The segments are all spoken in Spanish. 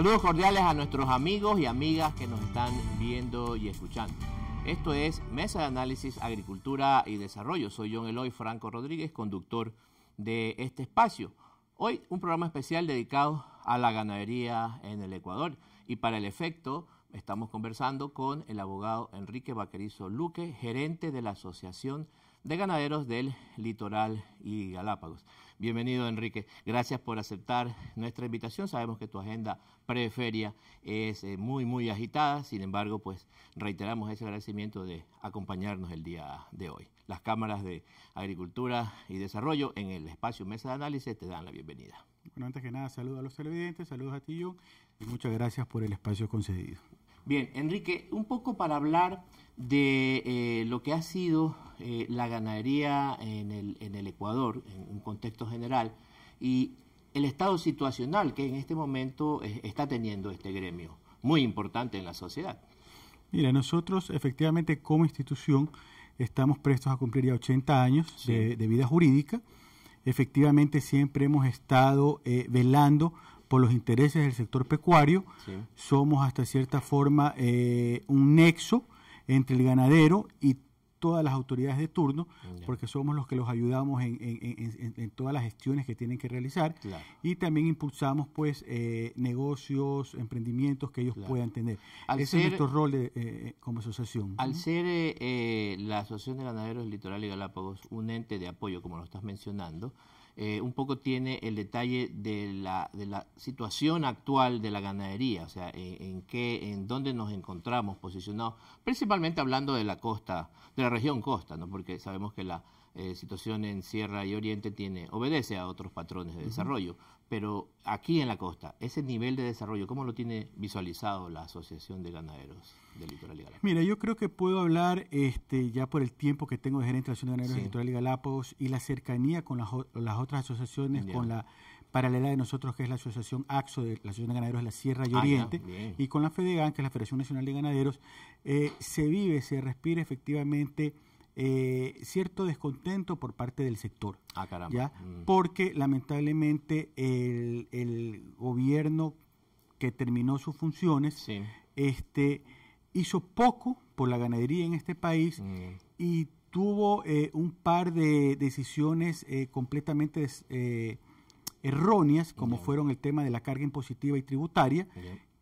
Saludos cordiales a nuestros amigos y amigas que nos están viendo y escuchando. Esto es Mesa de Análisis Agricultura y Desarrollo. Soy John Eloy Franco Rodríguez, conductor de este espacio. Hoy un programa especial dedicado a la ganadería en el Ecuador y para el efecto Estamos conversando con el abogado Enrique Vaquerizo Luque, gerente de la Asociación de Ganaderos del Litoral y Galápagos. Bienvenido, Enrique. Gracias por aceptar nuestra invitación. Sabemos que tu agenda preferia es eh, muy, muy agitada. Sin embargo, pues reiteramos ese agradecimiento de acompañarnos el día de hoy. Las cámaras de Agricultura y Desarrollo en el espacio Mesa de Análisis te dan la bienvenida. Bueno, antes que nada, saludos a los televidentes, saludos a ti, John, y muchas gracias por el espacio concedido. Bien, Enrique, un poco para hablar de eh, lo que ha sido eh, la ganadería en el, Ecuador, en un contexto general, y el estado situacional que en este momento eh, está teniendo este gremio, muy importante en la sociedad. Mira, nosotros efectivamente como institución estamos prestos a cumplir ya 80 años de, vida jurídica. Efectivamente siempre hemos estado velando por los intereses del sector pecuario, somos hasta cierta forma eh, un nexo entre el ganadero y todas las autoridades de turno, porque somos los que los ayudamos en, todas las gestiones que tienen que realizar y también impulsamos pues eh, negocios, emprendimientos que ellos puedan tener. Al Ese es nuestro rol eh, como asociación. Al ser la Asociación de Ganaderos Litoral y Galápagos un ente de apoyo, como lo estás mencionando, eh, un poco tiene el detalle de la, situación actual de la ganadería, o sea, eh, en, qué, en dónde nos encontramos posicionados, principalmente hablando de la costa, de la región costa, ¿no? porque sabemos que la eh, situación en Sierra y Oriente tiene, obedece a otros patrones de desarrollo, pero aquí en la costa, ese nivel de desarrollo, ¿cómo lo tiene visualizado la Asociación de Ganaderos de Litoral y Galápagos? Mira, yo creo que puedo hablar este, ya por el tiempo que tengo de gerente de la Asociación de Ganaderos de del Litoral y Galápagos y la cercanía con las, otras asociaciones, con la paralela de nosotros, que es la Asociación AXO, de la Asociación de Ganaderos de la Sierra y ah, Oriente, y con la FEDEGAN, que es la Federación Nacional de Ganaderos, eh, se vive, se respira efectivamente eh, cierto descontento por parte del sector. Ah, caramba. Mm. Porque lamentablemente el, gobierno que terminó sus funciones este, hizo poco por la ganadería en este país mm. y tuvo eh, un par de decisiones eh, completamente eh, erróneas, como fueron el tema de la carga impositiva y tributaria,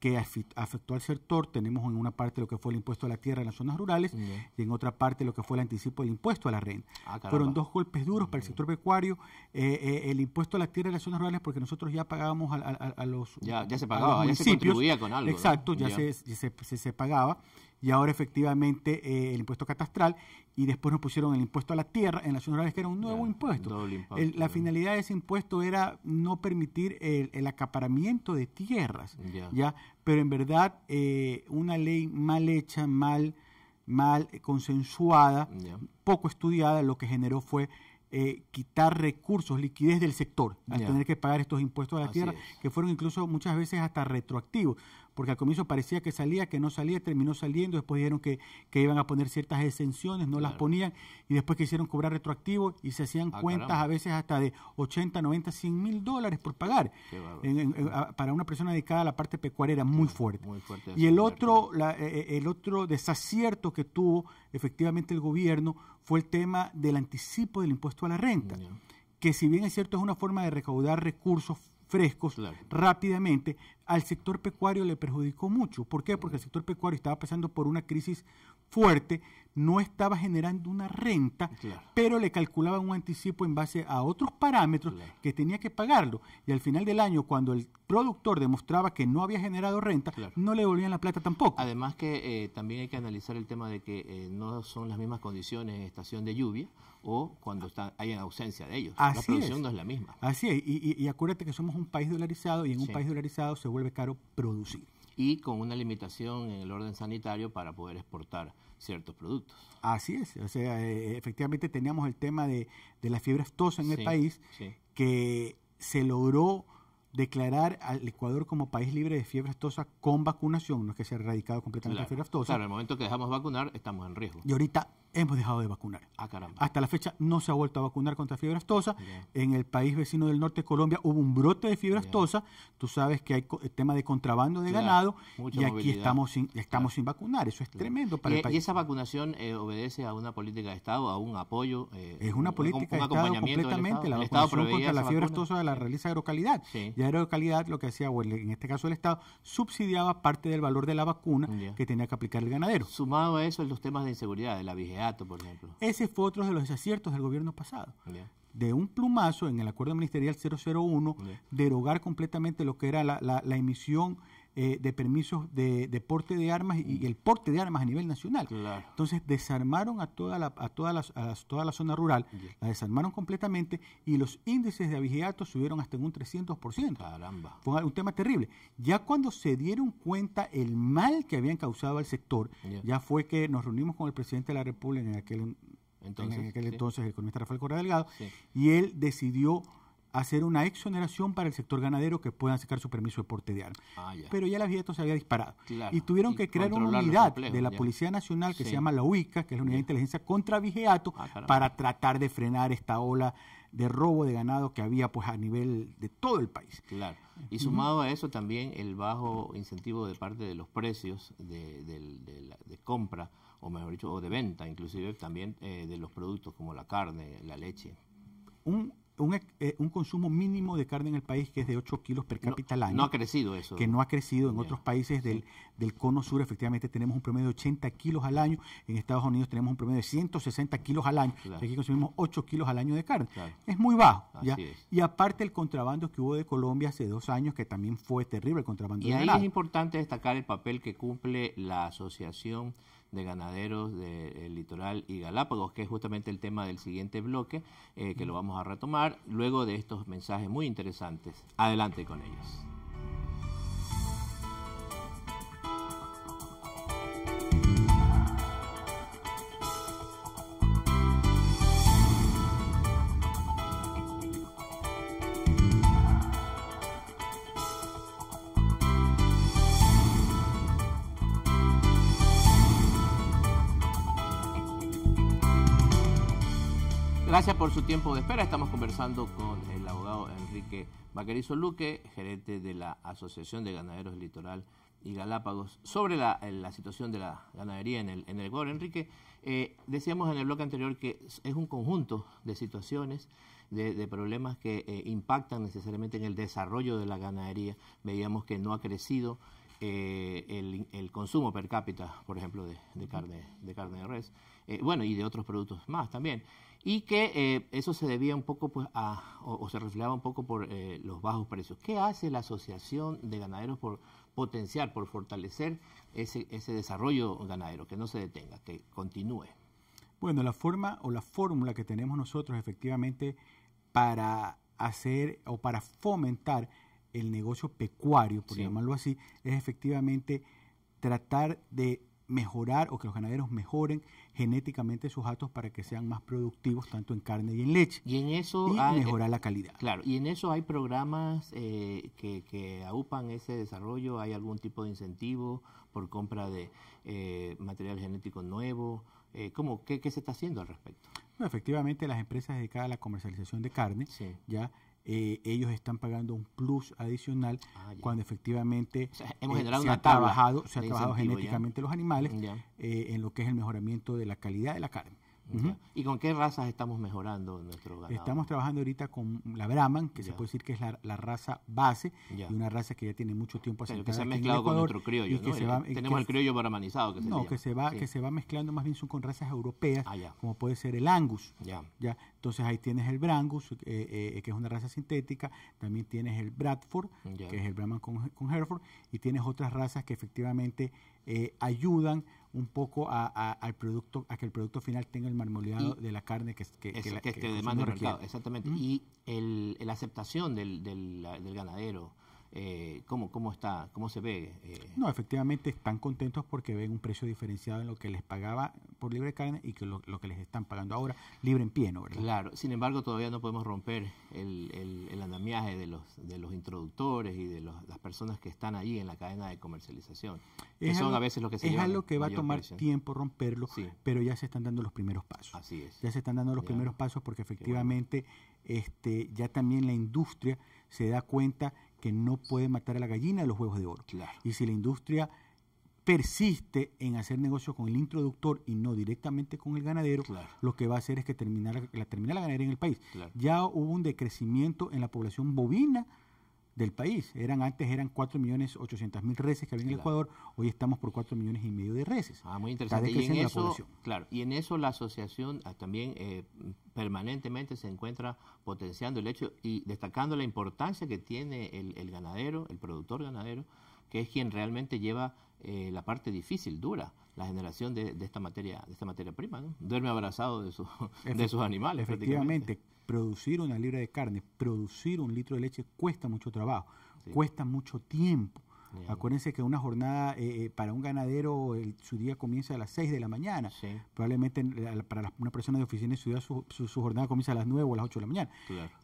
que afectó al sector. Tenemos en una parte lo que fue el impuesto a la tierra en las zonas rurales y en otra parte lo que fue el anticipo del impuesto a la renta. Ah, Fueron dos golpes duros para el sector pecuario. Eh, eh, el impuesto a la tierra en las zonas rurales porque nosotros ya pagábamos a, los ya, ya se pagaba, ya se contribuía con algo. Exacto, ya, se, se, pagaba y ahora efectivamente eh, el impuesto catastral y después nos pusieron el impuesto a la tierra en las zonas rurales que era un nuevo impuesto. la finalidad de ese impuesto era no permitir el, acaparamiento de tierras, ¿ya? pero en verdad eh, una ley mal hecha, mal, mal consensuada, poco estudiada, lo que generó fue eh, quitar recursos, liquidez del sector, al tener que pagar estos impuestos a la tierra, que fueron incluso muchas veces hasta retroactivos porque al comienzo parecía que salía, que no salía, terminó saliendo, después dijeron que, iban a poner ciertas exenciones, no las ponían, y después quisieron cobrar retroactivo y se hacían ah, cuentas a veces hasta de 80, 90, 100 mil dólares por pagar para una persona dedicada a la parte pecuaria muy fuerte. Muy fuerte y el otro, eh, eh, el otro desacierto que tuvo efectivamente el gobierno fue el tema del anticipo del impuesto a la renta. que si bien es cierto es una forma de recaudar recursos frescos rápidamente, al sector pecuario le perjudicó mucho. ¿Por qué? Porque el sector pecuario estaba pasando por una crisis fuerte, no estaba generando una renta, pero le calculaban un anticipo en base a otros parámetros que tenía que pagarlo. Y al final del año, cuando el productor demostraba que no había generado renta, no le volvían la plata tampoco. Además que eh, también hay que analizar el tema de que eh, no son las mismas condiciones en estación de lluvia o cuando está, hay ausencia de ellos. Así la producción no es la misma. Así es, y, acuérdate que somos un país dolarizado y en un país dolarizado seguro vuelve caro producir. Y con una limitación en el orden sanitario para poder exportar ciertos productos. Así es, o sea, eh, efectivamente teníamos el tema de, de la fiebre aftosa en el país, que se logró declarar al Ecuador como país libre de fiebre aftosa con vacunación, no es que se erradicado completamente la fiebre aftosa. Claro, el momento que dejamos vacunar estamos en riesgo. Y ahorita hemos dejado de vacunar. Ah, Hasta la fecha no se ha vuelto a vacunar contra fiebre aftosa. En el país vecino del norte Colombia hubo un brote de fiebre astosa. Tú sabes que hay el tema de contrabando de ganado y aquí estamos sin estamos sin vacunar. Eso es tremendo para el e, país. ¿Y esa vacunación eh, obedece a una política de Estado, a un apoyo? Eh, es una política de Estado completamente. La vacunación contra la fiebre aftosa la realiza Agrocalidad. Sí de calidad lo que hacía, o en este caso el Estado, subsidiaba parte del valor de la vacuna que tenía que aplicar el ganadero. Sumado a eso, los temas de inseguridad, de la vigeato, por ejemplo. Ese fue otro de los desaciertos del gobierno pasado. de un plumazo en el acuerdo ministerial 001 derogar completamente lo que era la, la, la emisión eh, de permisos de, deporte porte de armas y, el porte de armas a nivel nacional. Entonces desarmaron a toda la, a toda la, a toda la zona rural, la desarmaron completamente y los índices de abigeato subieron hasta en un 300%. Caramba. Fue un tema terrible. Ya cuando se dieron cuenta el mal que habían causado al sector, ya fue que nos reunimos con el presidente de la República en aquel entonces, aquel el economista Rafael Correa Delgado, y él decidió hacer una exoneración para el sector ganadero que puedan sacar su permiso de porte de armas. Ah, Pero ya la esto se había disparado. y tuvieron que crear una unidad de la Policía Nacional que se llama la UICA, que es la Unidad de Inteligencia contra Vigeato, ah, para tratar de frenar esta ola de robo de ganado que había pues a nivel de todo el país. Claro. Y sumado a eso también el bajo incentivo de parte de los precios de, compra, o mejor dicho, o de venta, inclusive también eh, de los productos como la carne, la leche. Un eh, un, consumo mínimo de carne en el país que es de 8 kilos per cápita al año. No ha crecido eso. Que no ha crecido en otros países del, del cono sur. Efectivamente, tenemos un promedio de 80 kilos al año. En Estados Unidos tenemos un promedio de 160 kilos al año. aquí consumimos 8 kilos al año de carne. Es muy bajo. Y aparte el contrabando que hubo de Colombia hace dos años, que también fue terrible el contrabando. Y ahí es importante destacar el papel que cumple la asociación de ganaderos del de, litoral y Galápagos, que es justamente el tema del siguiente bloque, eh, que lo vamos a retomar luego de estos mensajes muy interesantes. Adelante con ellos. por su tiempo de espera. Estamos conversando con el abogado Enrique Vaquerizo Luque, gerente de la Asociación de Ganaderos Litoral y Galápagos, sobre eh, la, situación de la ganadería en el, en Ecuador. Enrique, eh, decíamos en el bloque anterior que es un conjunto de situaciones, de, problemas que eh, impactan necesariamente en el desarrollo de la ganadería. Veíamos que no ha crecido el, consumo per cápita, por ejemplo, de, carne, de carne de res, bueno, y de otros productos más también y que eh, eso se debía un poco pues, o, se reflejaba un poco por eh, los bajos precios. ¿Qué hace la Asociación de Ganaderos por potenciar, por fortalecer ese, ese desarrollo ganadero, que no se detenga, que continúe? Bueno, la forma o la fórmula que tenemos nosotros efectivamente para hacer o para fomentar el negocio pecuario, por llamarlo así, es efectivamente tratar de mejorar o que los ganaderos mejoren genéticamente sus actos para que sean más productivos tanto en carne y en leche. Y en eso mejorar la calidad. Claro, y en eso hay programas eh, que, que, ese desarrollo, hay algún tipo de incentivo por compra de eh, material genético nuevo. Eh, ¿cómo, qué, se está haciendo al respecto? efectivamente, las empresas dedicadas a la comercialización de carne ya eh, ellos están pagando un plus adicional ah, cuando efectivamente eh, se, ha trabajado, se ha genéticamente los animales eh, en lo que es el mejoramiento de la calidad de la carne. ¿Y con qué razas estamos mejorando nuestro ganado? Estamos trabajando ahorita con la Brahman, que se puede decir que es la, raza base, y una raza que ya tiene mucho tiempo asentada que se ha mezclado con nuestro criollo, Tenemos el criollo brahmanizado, que se No, que se, va, que se va mezclando más bien son con razas europeas, ah, como puede ser el Angus. Ya. Entonces ahí tienes el Brangus, eh, eh, que es una raza sintética, también tienes el Bradford, que es el Brahman con, con Hereford, y tienes otras razas que efectivamente eh, ayudan un poco a, al producto, a que el producto final tenga el marmoleado de la carne que, es, que, que, demanda el mercado. Exactamente. Y la el, aceptación del, del ganadero eh, ¿cómo, ¿Cómo está? ¿Cómo se ve? Eh? No, efectivamente están contentos porque ven un precio diferenciado en lo que les pagaba por libre carne y que lo, que les están pagando ahora libre en pie Claro, sin embargo todavía no podemos romper el, el, andamiaje de los, de los introductores y de las personas que están ahí en la cadena de comercialización, es algo, a veces lo que se que va a tomar tiempo romperlo, pero ya se están dando los primeros pasos. Así es. Ya se están dando los primeros pasos porque efectivamente este, ya también la industria se da cuenta que no puede matar a la gallina de los huevos de oro. Y si la industria persiste en hacer negocio con el introductor y no directamente con el ganadero, lo que va a hacer es que terminar la, termina la ganadería en el país. Ya hubo un decrecimiento en la población bovina del país. Eran antes eran 4.800.000 reses que había en el Ecuador, hoy estamos por 4 millones y medio de reses. Ah, muy interesante. y en eso, claro, y en eso la asociación ah, también eh, permanentemente se encuentra potenciando el hecho y destacando la importancia que tiene el, ganadero, el productor ganadero, que es quien realmente lleva eh, la parte difícil, dura la generación de, de, esta materia de esta materia prima, duerme abrazado de, de sus animales. Efectivamente, producir una libra de carne, producir un litro de leche cuesta mucho trabajo, cuesta mucho tiempo. Acuérdense que una jornada eh, eh, para un ganadero, su día comienza a las 6 de la mañana. Probablemente para una persona de oficina de ciudad su, su, jornada comienza a las 9 o a las 8 de la mañana.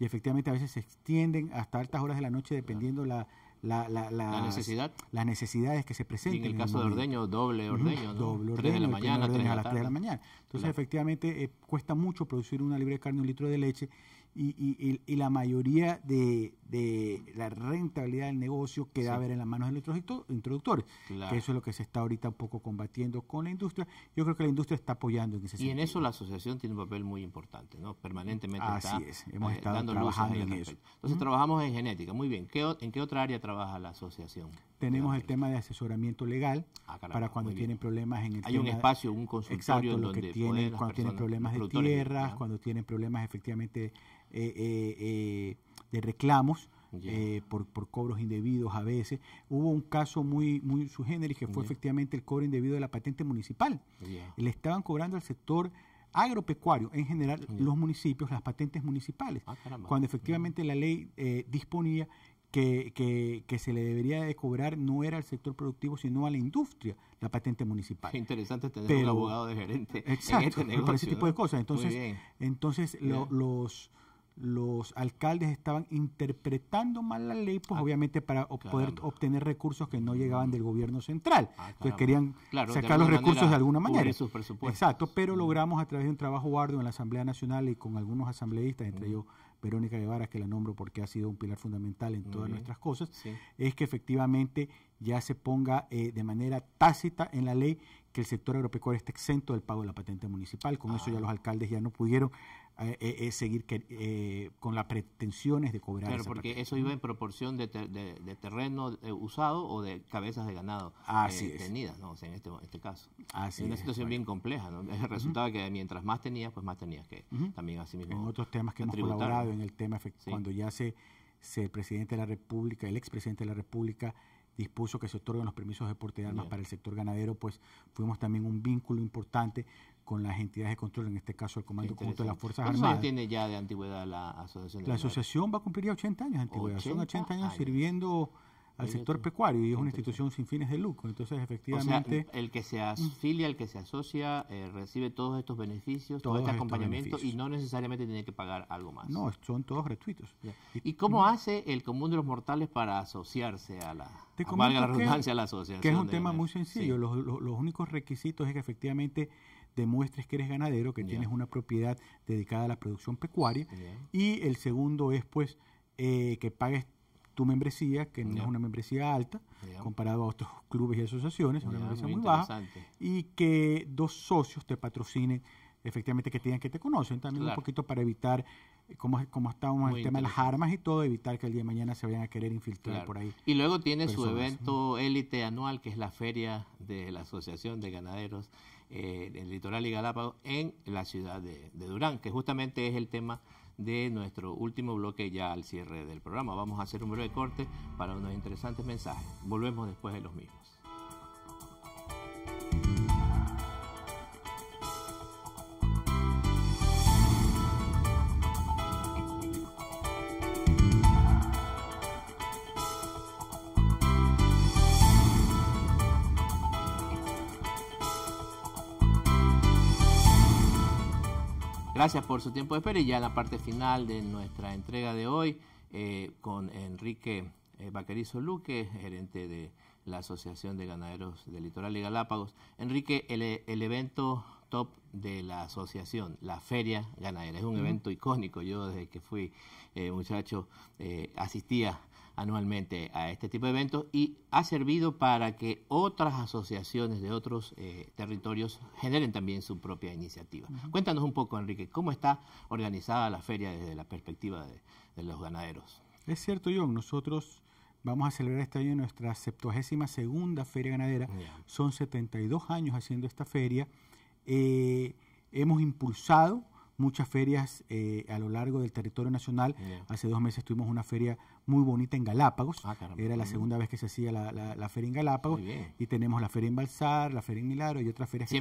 Y efectivamente a veces se extienden hasta altas horas de la noche dependiendo la la, necesidad. las necesidades que se presenten. en el caso de ordeño, doble ordeño. Doble ordeño, la mañana, a las 3 de la mañana. Entonces, efectivamente, eh, cuesta mucho producir una libre de carne, un litro de leche, y, la mayoría de, la rentabilidad del negocio queda a ver en las manos de los introductores. eso es lo que se está ahorita un poco combatiendo con la industria. Yo creo que la industria está apoyando en ese y sentido. Y en eso la asociación tiene un papel muy importante, ¿no? Permanentemente Así es, hemos eh, estado trabajando en eso. Entonces trabajamos en genética, muy bien. ¿En qué otra área trabaja la asociación? Tenemos el tema de asesoramiento legal ah, para cuando tienen problemas en el Hay un espacio, un consultorio exacto, donde que cuando tienen problemas de tierras, cuando tienen problemas efectivamente eh, eh, eh, de reclamos. por, por, cobros indebidos a veces. Hubo un caso muy, muy y que fue efectivamente el cobro indebido de la patente municipal. Le estaban cobrando al sector agropecuario, en general los municipios, las patentes municipales, ah, cuando efectivamente la ley disponía que, que, se le debería de cobrar no era al sector productivo, sino a la industria, la patente municipal. Qué interesante tener abogado de gerente. Este para ese tipo de cosas. Entonces, entonces los los alcaldes estaban interpretando mal la ley, pues ah, obviamente para poder obtener recursos que no llegaban del gobierno central. Ah, Entonces querían sacar los recursos de alguna manera. Exacto, pero mm. logramos a través de un trabajo arduo en la Asamblea Nacional y con algunos asambleístas, entre mm. ellos Verónica Guevara, que la nombro porque ha sido un pilar fundamental en todas nuestras cosas, es que efectivamente ya se ponga eh, de manera tácita en la ley que el sector agropecuario esté exento del pago de la patente municipal. Con eso ya ah. los alcaldes ya no pudieron eh, eh, es seguir eh, con las pretensiones de cobrar. Claro, porque eso iba en proporción de, terreno usado o de cabezas de ganado tenidas, ¿no? en este, este caso. es una situación bien compleja, ¿no? Resultaba que mientras más tenías, pues más tenías que también En otros temas que hemos colaborado, en el tema cuando ya se, se, el presidente de la República, el expresidente de la República, dispuso que se otorgan los permisos de porte de armas para el sector ganadero, pues fuimos también un vínculo importante con las entidades de control, en este caso el Comando Conjunto de las Fuerzas Armadas. tiene ya de antigüedad la asociación? La asociación va a cumplir ya 80 años de antigüedad. Son 80 años, sirviendo al sector pecuario y es una institución sin fines de lucro. Entonces, efectivamente. el que se mm. afilia, el que se asocia, eh, recibe todos estos beneficios, todo este acompañamiento y no necesariamente tiene que pagar algo más. No, son todos gratuitos. ¿Y cómo mm. hace el común de los mortales para asociarse a la. la redundancia a la asociación? Que es un tema muy sencillo. los únicos requisitos es que efectivamente demuestres que eres ganadero, que tienes una propiedad dedicada a la producción pecuaria. Y el segundo es, pues, eh, que pagues tu membresía, que no es una membresía alta, comparado a otros clubes y asociaciones, es una membresía muy, baja, y que dos socios te patrocinen, efectivamente, que tengan que te conocen, también un poquito para evitar eh, como, como estamos en el tema de las armas y todo, evitar que el día de mañana se vayan a querer infiltrar por ahí. Y luego tiene su evento élite anual, que es la feria de la Asociación de Ganaderos, en eh, el litoral y Galápagos en la ciudad de Durán, que justamente es el tema de nuestro último bloque ya al cierre del programa. Vamos a hacer un breve corte para unos interesantes mensajes. Volvemos después de los mismos. Gracias por su tiempo de espera y ya en la parte final de nuestra entrega de hoy eh, con Enrique eh, Vaquerizo Luque, gerente de la Asociación de Ganaderos del Litoral y Galápagos. Enrique, el, evento top de la asociación, la Feria Ganadera, es un evento icónico. Yo desde que fui eh, muchacho asistía anualmente a este tipo de eventos y ha servido para que otras asociaciones de otros eh, territorios generen también su propia iniciativa. Cuéntanos un poco, Enrique, ¿cómo está organizada la feria desde la perspectiva de, los ganaderos? Es cierto, John, nosotros vamos a celebrar este año nuestra 72 segunda feria ganadera. Son 72 años haciendo esta feria. Eh, hemos impulsado muchas ferias eh, a lo largo del territorio nacional. Hace dos meses tuvimos una feria muy bonita en Galápagos. Ah, Era la segunda vez que se hacía la, feria en Galápagos. Y tenemos la feria en Balsar, la feria en Milagro y otras ferias que,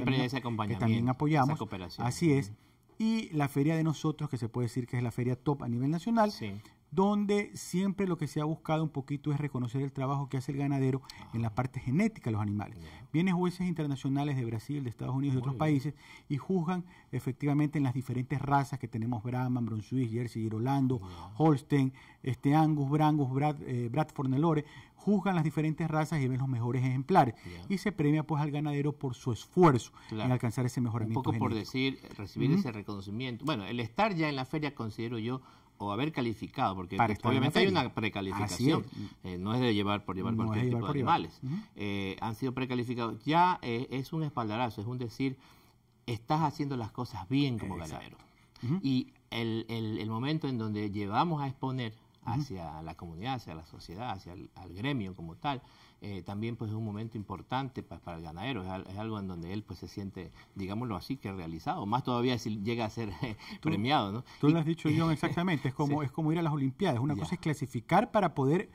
también, apoyamos. Así es. Y la feria de nosotros, que se puede decir que es la feria top a nivel nacional, sí donde siempre lo que se ha buscado un poquito es reconocer el trabajo que hace el ganadero en la parte genética de los animales. Vienen jueces internacionales de Brasil, de Estados Unidos y otros países y juzgan efectivamente en las diferentes razas que tenemos, Brahman, Bronsuis, Jersey, Girolando, Holstein, este Angus, Brangus, Brad, eh, Bradford Nelore, juzgan las diferentes razas y ven los mejores ejemplares. Y se premia pues al ganadero por su esfuerzo en alcanzar ese mejoramiento. Un poco por decir, recibir ese reconocimiento. Bueno, el estar ya en la feria considero yo o haber calificado, porque obviamente hay una precalificación, eh, no es de llevar por llevar cualquier tipo de animales, eh, han sido precalificados, ya eh, es un espaldarazo, es un decir, estás haciendo las cosas bien como ganadero. Y el momento en donde llevamos a exponer hacia la comunidad, hacia la sociedad, hacia el gremio como tal. Eh, también pues es un momento importante para el ganadero, es, algo en donde él pues se siente, digámoslo así, que realizado, más todavía si llega a ser eh, premiado. ¿no? Tú lo has dicho, John, exactamente, es como, es como ir a las Olimpiadas, una cosa es clasificar para poder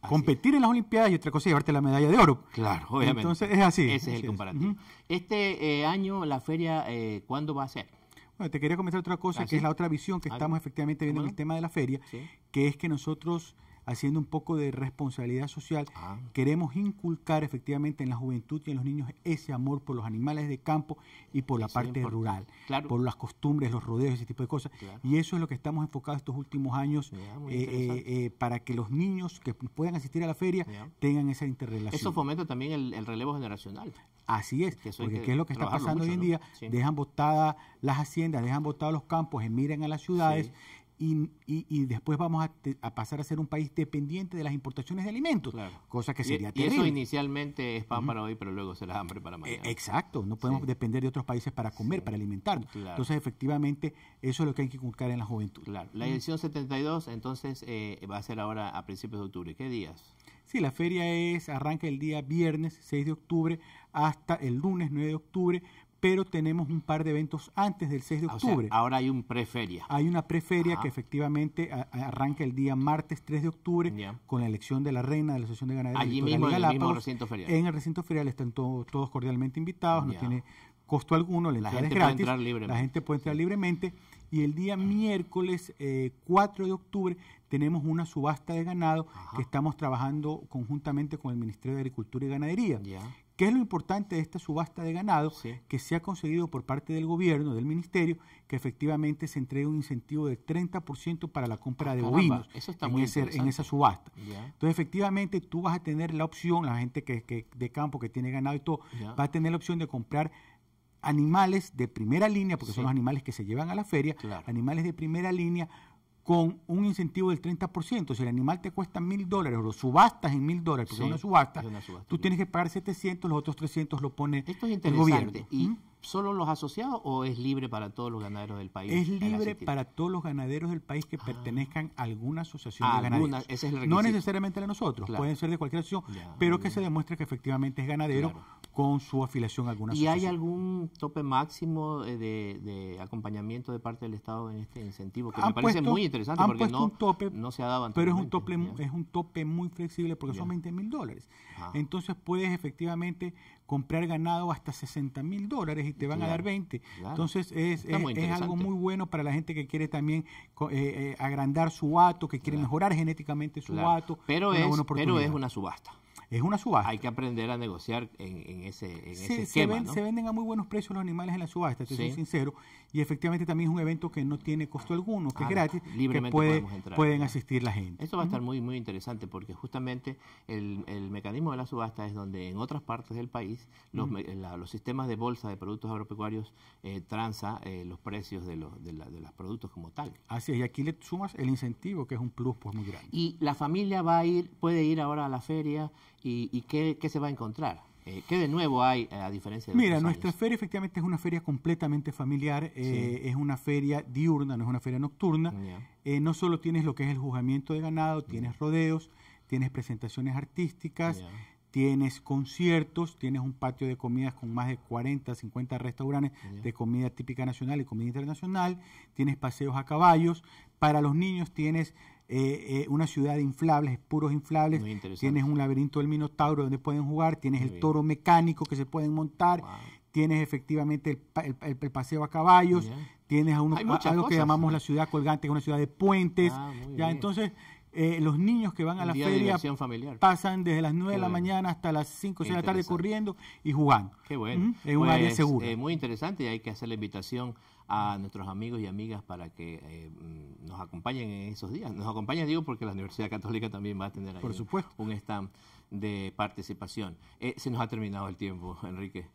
competir en las Olimpiadas y otra cosa es llevarte la medalla de oro. Claro, obviamente. Entonces es así. Ese es el comparativo. Este eh, año, la feria, ¿cuándo va a ser? Bueno, te quería comentar otra cosa, ¿Ah, que es la otra visión que ah, estamos efectivamente viendo en el tema de la feria, ¿Sí? que es que nosotros, haciendo un poco de responsabilidad social, ah. queremos inculcar efectivamente en la juventud y en los niños ese amor por los animales de campo y por la parte rural, por las costumbres, los rodeos, ese tipo de cosas. Y eso es lo que estamos enfocados estos últimos años eh, eh, eh, para que los niños que puedan asistir a la feria tengan esa interrelación. Eso fomenta también el, relevo generacional. Así es, porque ¿qué es lo que está pasando hoy en día? Dejan botadas las haciendas, dejan botados los campos, miren a las ciudades y, y, después vamos a, pasar a ser un país dependiente de las importaciones de alimentos, cosa que sería terrible. eso inicialmente es pan para hoy, pero luego será hambre para mañana. E, exacto, no podemos depender de otros países para comer, para alimentarnos. Entonces, efectivamente, eso es lo que hay que inculcar en la juventud. La edición 72, entonces, eh, va a ser ahora a principios de octubre. ¿Qué días? Sí, la feria es arranca el día viernes 6 de octubre hasta el lunes 9 de octubre, pero tenemos un par de eventos antes del 6 de ah, octubre. ahora hay un preferia. Hay una preferia que efectivamente arranca el día martes 3 de octubre con la elección de la reina de la Asociación de Ganaderos Allí mismo, en el recinto ferial. En el recinto ferial están todos cordialmente invitados, no tiene costo alguno, la, la gente puede entrar libremente. la gente puede entrar libremente y el día miércoles 4 eh, de octubre tenemos una subasta de ganado que estamos trabajando conjuntamente con el Ministerio de Agricultura y Ganadería, ¿Qué es lo importante de esta subasta de ganado? Que se ha conseguido por parte del gobierno, del ministerio, que efectivamente se entregue un incentivo de 30% para la compra ah, de bovinos en, esa subasta. Entonces, efectivamente, tú vas a tener la opción, la gente que, de campo que tiene ganado y todo, va a tener la opción de comprar animales de primera línea, porque son los animales que se llevan a la feria, animales de primera línea con un incentivo del 30%. Si el animal te cuesta mil dólares o lo subastas en mil dólares, porque es, una subasta, tú tienes que pagar 700, los otros 300 lo pone Esto es el gobierno. ¿Mm? solo los asociados o es libre para todos los ganaderos del país? Es libre para todos los ganaderos del país que ah. pertenezcan a alguna asociación de ganaderos. ese es el no necesariamente de nosotros, pueden ser de cualquier asociación, pero que se demuestre que efectivamente es ganadero con su afiliación a alguna asociación. ¿Y hay algún tope máximo eh, de, acompañamiento de parte del Estado en este incentivo? Que me parece muy interesante porque no, no se ha dado Pero es un tope, es un tope muy flexible porque son 20 mil dólares. Entonces puedes efectivamente comprar ganado hasta 60 mil dólares y te van a dar 20. Entonces es, es, algo muy bueno para la gente que quiere también eh, eh, agrandar su hato, que quiere mejorar genéticamente su hato. Pero es, pero es una subasta es una subasta. Hay que aprender a negociar en, ese, sí, esquema, se, venden a muy buenos precios los animales en la subasta, te soy sincero. Y efectivamente también es un evento que no tiene costo alguno, que es ah, gratis, libremente que entrar, pueden asistir la gente. Eso va a estar muy, muy interesante porque justamente el, mecanismo de la subasta es donde en otras partes del país los, los sistemas de bolsa de productos agropecuarios eh, eh los precios de los, de, los productos como tal. Así es, y aquí le sumas el incentivo, que es un plus pues muy grande. Y la familia va a ir, puede ir ahora a la feria y, qué, se va a encontrar. Eh, ¿Qué de nuevo hay eh, a diferencia de Mira, nuestra feria efectivamente es una feria completamente familiar, eh, es una feria diurna, no es una feria nocturna. no solo tienes lo que es el juzgamiento de ganado, tienes rodeos, tienes presentaciones artísticas, tienes conciertos, tienes un patio de comidas con más de 40, 50 restaurantes de comida típica nacional y comida internacional, tienes paseos a caballos, para los niños tienes eh, eh, una ciudad de inflables, puros inflables. Tienes un laberinto del Minotauro donde pueden jugar, tienes el toro mecánico que se pueden montar, tienes efectivamente el, paseo a caballos, tienes a uno, algo que llamamos la ciudad colgante, que es una ciudad de puentes. Ah, ya entonces eh, los niños que van a la feria familiar. pasan desde las 9 de la mañana hasta las 5 de la tarde corriendo y jugando. Qué bueno. Es un área pues, segura. Eh, muy interesante y hay que hacer la invitación a nuestros amigos y amigas para que eh, mm, nos acompañen en esos días. Nos acompañan, digo, porque la Universidad Católica también va a tener ahí Por supuesto. un stand de participación. Eh, se nos ha terminado el tiempo, Enrique.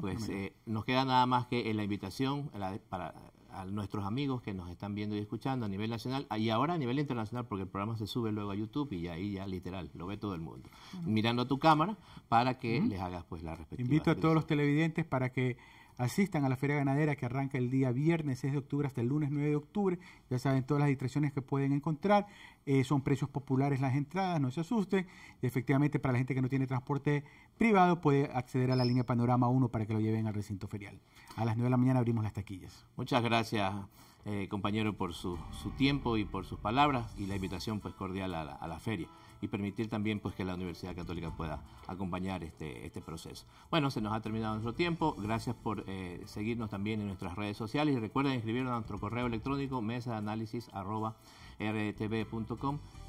pues nos queda nada más que la invitación la, para a nuestros amigos que nos están viendo y escuchando a nivel nacional ah, y ahora a nivel internacional, porque el programa se sube luego a YouTube y ahí ya literal lo ve todo el mundo, mirando a tu cámara para que les hagas pues la respectiva. Invito a todos los televidentes para que Asistan a la Feria Ganadera que arranca el día viernes 6 de octubre hasta el lunes 9 de octubre. Ya saben todas las distracciones que pueden encontrar. Eh, son precios populares las entradas, no se asusten. Efectivamente, para la gente que no tiene transporte privado, puede acceder a la línea Panorama 1 para que lo lleven al recinto ferial. A las 9 de la mañana abrimos las taquillas. Muchas gracias, eh, compañero, por su, su, tiempo y por sus palabras y la invitación pues cordial a la feria y permitir también pues, que la Universidad Católica pueda acompañar este, este proceso. Bueno, se nos ha terminado nuestro tiempo. Gracias por eh, seguirnos también en nuestras redes sociales y recuerden inscribirnos a nuestro correo electrónico mesa de análisis arroba,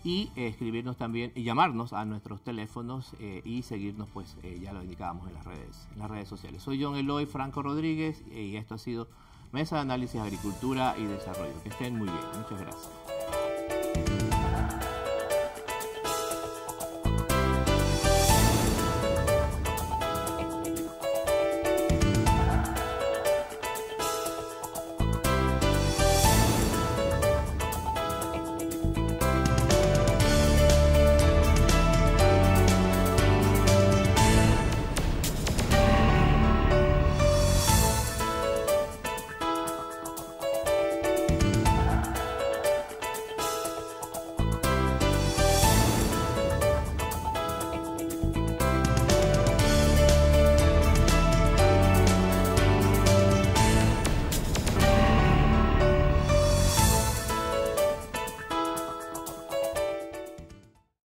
y eh, escribirnos también y llamarnos a nuestros teléfonos eh, y seguirnos pues ya lo indicábamos en las redes en las redes sociales soy John Eloy Franco Rodríguez y esto ha sido Mesa de Análisis Agricultura y Desarrollo que estén muy bien muchas gracias